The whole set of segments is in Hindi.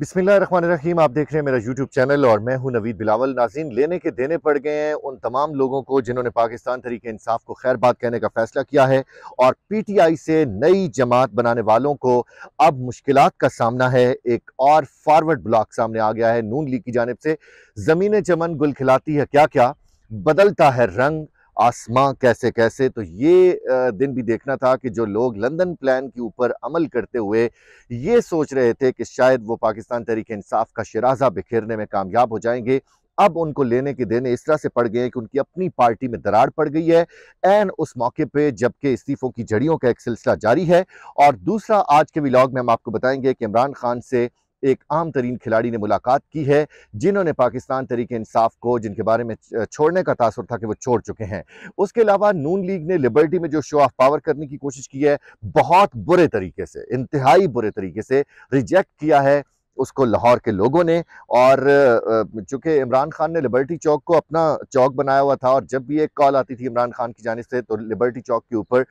बिसमीम आप देख रहे हैं मेरा यूट्यूब चैनल और मैं हूं नवीद बिलावल नाजीन लेने के देने पड़ गए हैं उन तमाम लोगों को जिन्होंने पाकिस्तान तरीके इंसाफ को खैर बात कहने का फैसला किया है और आई से नई जमात बनाने वालों को अब मुश्किल का सामना है एक और फारवर्ड ब्लॉक सामने आ गया है नून लीग की जानब से ज़मीन चमन गुल खिलाती है क्या क्या बदलता है रंग आसमां कैसे कैसे तो ये दिन भी देखना था कि जो लोग लंदन प्लान के ऊपर अमल करते हुए ये सोच रहे थे कि शायद वो पाकिस्तान तरीके इंसाफ का शराजा बिखेरने में कामयाब हो जाएंगे अब उनको लेने के देने इस तरह से पड़ गए हैं कि उनकी अपनी पार्टी में दरार पड़ गई है एन उस मौके पे जबकि इस्तीफ़ों की जड़ियों का एक सिलसिला जारी है और दूसरा आज के विलॉग में हम आपको बताएंगे कि इमरान खान से एक आम तरीन खिलाड़ी ने मुलाकात की है जिन्होंने पाकिस्तान तरीके इंसाफ को जिनके बारे में छोड़ने का तासर था कि वो छोड़ चुके हैं उसके अलावा नून लीग ने लिबर्टी में जो शो ऑफ पावर करने की कोशिश की है बहुत बुरे तरीके से इंतहाई बुरे तरीके से रिजेक्ट किया है उसको लाहौर के लोगों ने और चूंकि इमरान खान ने लिबर्टी चौक को अपना चौक बनाया हुआ था और जब भी एक कॉल आती थी इमरान खान की जानब से तो लिबर्टी चौक के ऊपर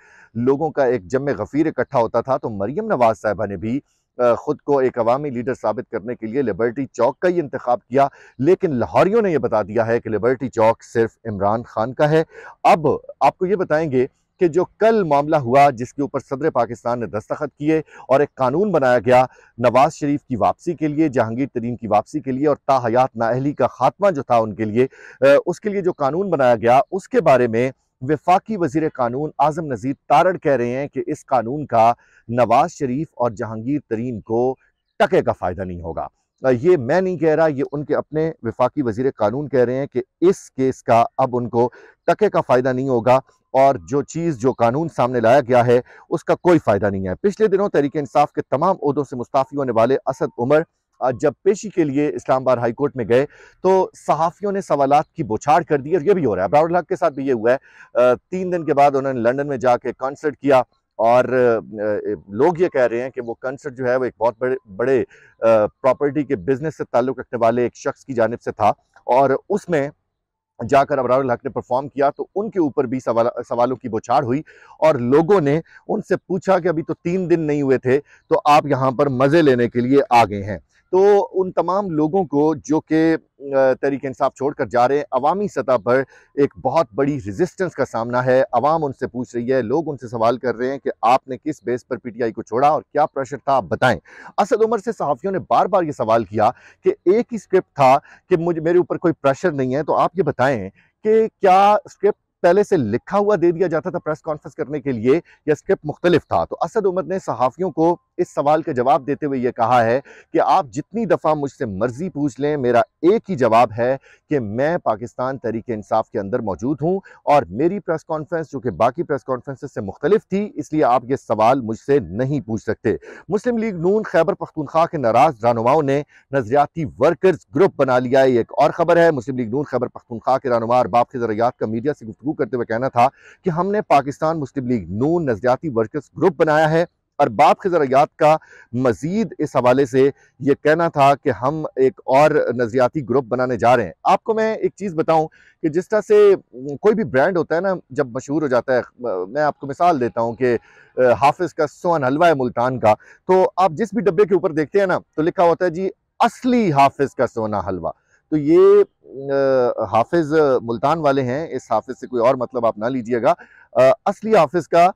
लोगों का एक जम गफ़ीर इकट्ठा होता था तो मरियम नवाज़ साहबा ने भी ख़ुद को एक अवामी लीडर साबित करने के लिए लिबर्टी चौक का ही इंतखब किया लेकिन लाहौरियों ने यह बता दिया है कि लिबर्टी चौक सिर्फ इमरान खान का है अब आपको ये बताएंगे कि जो कल मामला हुआ जिसके ऊपर सदर पाकिस्तान ने दस्तखत किए और एक कानून बनाया गया नवाज शरीफ की वापसी के लिए जहांगीर तरीन की वापसी के लिए और ताहयात नाअहली का खात्मा जो था उनके लिए उसके लिए जो कानून बनाया गया उसके बारे में वफाकी वजीर कानून आजम नज़ीर तारड़ कह रहे हैं कि इस कानून का नवाज शरीफ और जहांगीर तरीन को टके का फ़ायदा नहीं होगा ये मैं नहीं कह रहा ये उनके अपने वफाकी वजीर कानून कह रहे हैं कि इस केस का अब उनको टके का फ़ायदा नहीं होगा और जो चीज़ जो कानून सामने लाया गया है उसका कोई फ़ायदा नहीं है पिछले दिनों तरीके इंसाफ के तमाम उहदों से मुस्ताफ़ी होने वाले असद उमर जब पेशी के लिए इस्लामाबाद हाईकोर्ट में गए तो सहाफ़ियों ने सवाल की बुछाड़ कर दी और ये भी हो रहा है अब्राउल हक के साथ भी ये हुआ है तीन दिन के बाद उन्होंने लंदन में जाके कॉन्सर्ट किया और लोग ये कह रहे हैं कि वो कंसर्ट जो है वो एक बहुत बड़े बड़े प्रॉपर्टी के बिजनेस से ताल्लुक़ रखने वाले एक शख्स की जानब से था और उसमें जाकर अबरार हक ने परफॉर्म किया तो उनके ऊपर भी सवाल सवालों की बोछाड़ हुई और लोगों ने उनसे पूछा कि अभी तो तीन दिन नहीं हुए थे तो आप यहाँ पर मज़े लेने के लिए आ गए हैं तो उन तमाम लोगों को जो कि तहरीक इंसाफ छोड़ कर जा रहे हैं अवामी सतह पर एक बहुत बड़ी रेजिस्टेंस का सामना है अवाम उनसे पूछ रही है लोग उनसे सवाल कर रहे हैं कि आपने किस बेस पर पीटीआई को छोड़ा और क्या प्रेशर था आप बताएं असद उमर से सहाफ़ियों ने बार बार ये सवाल किया कि एक ही स्क्रिप्ट था कि मुझे मेरे ऊपर कोई प्रेशर नहीं है तो आप ये बताएं कि क्या स्क्रिप्ट पहले से लिखा हुआ दे दिया जाता था प्रेस कॉन्फ्रेंस करने के लिए यह स्क्रिप्ट मुख्तलिफ था तो असद उमर ने सहाफ़ियों को इस सवाल का जवाब देते हुए यह कहा है कि आप जितनी दफ़ा मुझसे मर्ज़ी पूछ लें मेरा एक ही जवाब है कि मैं पाकिस्तान तरीके इंसाफ के अंदर मौजूद हूं और मेरी प्रेस कॉन्फ्रेंस जो कि बाकी प्रेस कॉन्फ्रेंस से मुख्तलिफ थी इसलिए आप ये सवाल मुझसे नहीं पूछ सकते मुस्लिम लीग नून खैबर पख्तूनख्वा के नाराज़ रहनुमाओं ने नजरियाती वर्कर्स ग्रुप बना लिया एक और ख़बर है मुस्लिम लीग नून खैबर पख्तूनख्वा के रहनुमा अरबाब के जरियात का मीडिया से गुफ्तु करते हुए कहना था कि हमने पाकिस्तान मुस्लिम लीग नून नजरियाती वर्कर्स ग्रुप बनाया है और बाप के जरियात का मज़ीद इस हवाले से ये कहना था कि हम एक और नज़रियाती ग्रुप बनाने जा रहे हैं आपको मैं एक चीज़ बताऊं कि जिस तरह से कोई भी ब्रांड होता है ना जब मशहूर हो जाता है मैं आपको मिसाल देता हूं कि हाफिज़ का सोन हलवा है मुल्तान का तो आप जिस भी डब्बे के ऊपर देखते हैं ना तो लिखा होता है जी असली हाफिज़ का सोना हलवा तो ये हाफिज मुल्तान वाले हैं इस हाफिज से कोई और मतलब आप ना लीजिएगा असली हाफिज का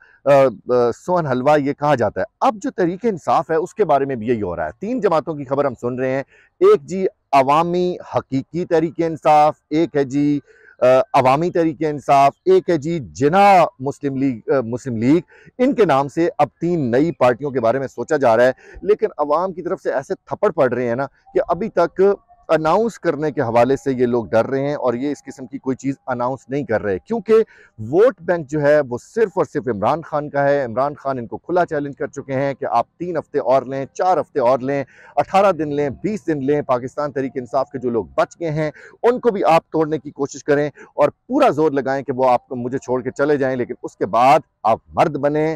सोहन हलवा ये कहा जाता है अब जो तरीके इंसाफ है उसके बारे में भी यही हो रहा है तीन जमातों की खबर हम सुन रहे हैं एक जी अवामी हकीकी तरीके इंसाफ एक है जी अवामी तरीके इंसाफ एक है जी जिना मुस्लिम लीग मुस्लिम लीग इनके नाम से अब तीन नई पार्टियों के बारे में सोचा जा रहा है लेकिन अवाम की तरफ से ऐसे थप्पड़ पड़ रहे हैं ना कि अभी तक अनाउंस करने के हवाले से ये लोग डर रहे हैं और ये इस किस्म की कोई चीज़ अनाउंस नहीं कर रहे क्योंकि वोट बैंक जो है वो सिर्फ और सिर्फ इमरान खान का है इमरान खान इनको खुला चैलेंज कर चुके हैं कि आप तीन हफ्ते और लें चार हफ्ते और लें अठारह दिन लें बीस दिन लें पाकिस्तान तरीके इंसाफ के जो लोग बच गए हैं उनको भी आप तोड़ने की कोशिश करें और पूरा जोर लगाएं कि वो आपको मुझे छोड़ के चले जाएं लेकिन उसके बाद आप मर्द बने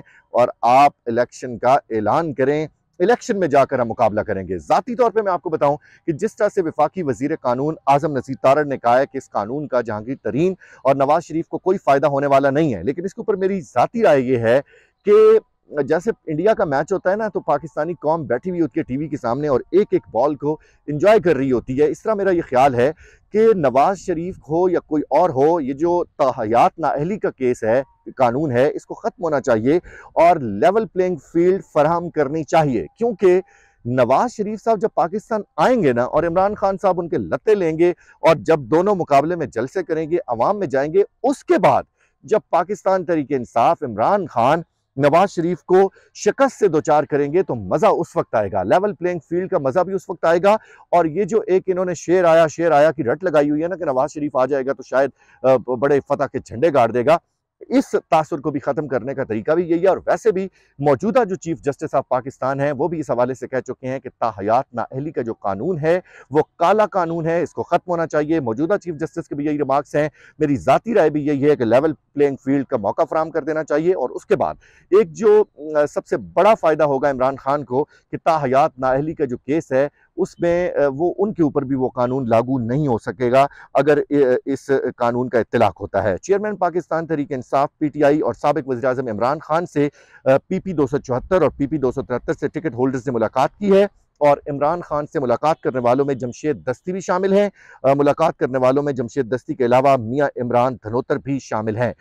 और आप इलेक्शन का ऐलान करें इलेक्शन में जाकर हम मुकाबला करेंगे ज़ाती तौर पर मैं आपको बताऊं कि जिस तरह से विफाकी वजीर कानून आजम नसीर तारड़ ने कहा है कि इस कानून का जहांगीर तरीन और नवाज शरीफ को कोई फ़ायदा होने वाला नहीं है लेकिन इसके ऊपर मेरी ज़ाती राय यह है कि जैसे इंडिया का मैच होता है ना तो पाकिस्तानी कौम बैठी हुई होती है टीवी के सामने और एक एक बॉल को इंजॉय कर रही होती है इस तरह मेरा ये ख्याल है कि नवाज़ शरीफ हो या कोई और हो ये जो तहयात नाअहली का केस है कानून है इसको ख़त्म होना चाहिए और लेवल प्लेइंग फील्ड फराहम करनी चाहिए क्योंकि नवाज शरीफ साहब जब पाकिस्तान आएंगे ना और इमरान खान साहब उनके लते लेंगे और जब दोनों मुकाबले में जलसे करेंगे आवाम में जाएंगे उसके बाद जब पाकिस्तान तरीके इंसाफ इमरान खान नवाज शरीफ को शिकस्त से दो चार करेंगे तो मज़ा उस वक्त आएगा लेवल प्लेइंग फील्ड का मज़ा भी उस वक्त आएगा और ये जो एक इन्होंने शेर आया शेर आया कि रट लगाई हुई है ना कि नवाज शरीफ आ जाएगा तो शायद बड़े फतह के झंडे गाड़ देगा इस तासर को भी ख़त्म करने का तरीका भी यही है और वैसे भी मौजूदा जो चीफ जस्टिस ऑफ पाकिस्तान हैं वो भी इस हवाले से कह चुके हैं कि ताहयात अहली का जो कानून है वो काला कानून है इसको ख़त्म होना चाहिए मौजूदा चीफ जस्टिस के भी यही रिमार्क्स हैं मेरी ज़ाती राय भी यही है कि लेवल प्लेइंग फील्ड का मौका फ्राहम कर देना चाहिए और उसके बाद एक जो सबसे बड़ा फ़ायदा होगा इमरान खान को कि ताहयात अहली का जो केस है उसमें वो उनके ऊपर भी वो कानून लागू नहीं हो सकेगा अगर इस कानून का इतलाक होता है चेयरमैन पाकिस्तान तरीक इंसाफ पीटीआई और सबक वजी अजम इमरान खान से पीपी दो और पीपी दो से टिकट होल्डर्स ने मुलाकात की है और इमरान खान से मुलाकात करने वालों में जमशेद दस्ती भी शामिल हैं मुलाकात करने वालों में जमशेद दस्ती के अलावा मियाँ इमरान धनोतर भी शामिल हैं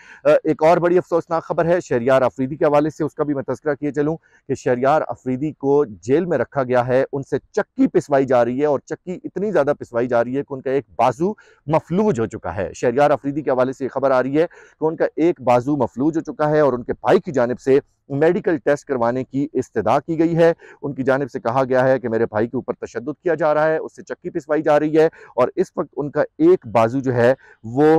एक और बड़ी अफसोसनाक खबर है शहरियार अफरीदी के हवाले से उसका भी मैं तस्करा किए चलूँ कि शहरियार अफरीदी को जेल में रखा गया है उनसे चक्की पिसवाई जा रही है और चक्की इतनी ज़्यादा पिसवाई जा रही है कि उनका एक बाजू मफलूज हो चुका है शहरियार अफरीदी के हवाले से खबर आ रही है कि उनका एक बाजू मफलूज हो चुका है और उनके भाई की जानब से मेडिकल टेस्ट करवाने की इस्तः की गई है उनकी जानब से कहा गया है कि मेरे भाई के ऊपर तशद किया जा रहा है उससे चक्की पिसवाई जा रही है और इस वक्त उनका एक बाजू जो है वो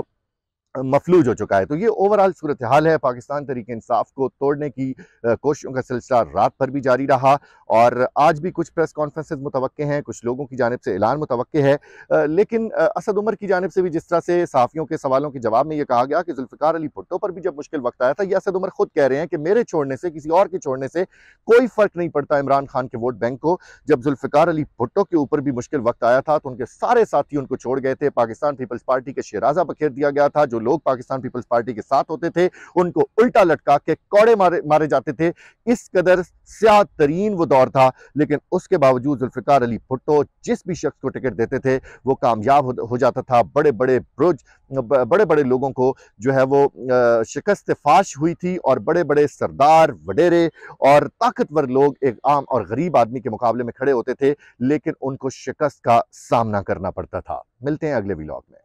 मफलूज हो चुका है तो ये ओवरऑल सूरत हाल है पाकिस्तान तरीके इंसाफ को तोड़ने की कोशिशों का सिलसिला रात भर भी जारी रहा और आज भी कुछ प्रेस कॉन्फ्रेंस मुतव हैं कुछ लोगों की जानब से ऐलान मुतव है लेकिन असद उमर की जानब से भी जिस तरह से सहाफ़ियों के सवालों के जवाब में यह कहा गया कि जुल्फ़िकार अली भुट्टो पर भी जब मुश्किल वक्त आया था यह असद उमर खुद कह रहे हैं कि मेरे छोड़ने से किसी और के छोड़ने से कोई फ़र्क नहीं पड़ता इमरान खान के वोट बैंक को जब जुल्फ़िकार अली भुट्टो के ऊपर भी मुश्किल वक्त आया था तो उनके सारे साथी उनको छोड़ गए थे पाकिस्तान पीपल्स पार्टी के शेराजा बखेर दिया गया था जो लोग लोग पाकिस्तान पीपल्स पार्टी के साथ होते थे उनको उल्टा लटका के कौड़े मारे मारे जाते थे इस कदर स्याह तरीन वो दौर था लेकिन उसके बावजूद जुल्फ़िकार अली भुट्टो जिस भी शख्स को टिकट देते थे वो कामयाब हो जाता था बड़े बड़े ब्रुज बड़े बड़े लोगों को जो है वो शिकस्त फाश हुई थी और बड़े बड़े सरदार वडेरे और ताकतवर लोग एक आम और गरीब आदमी के मुकाबले में खड़े होते थे लेकिन उनको शिकस्त का सामना करना पड़ता था मिलते हैं अगले व्लॉग में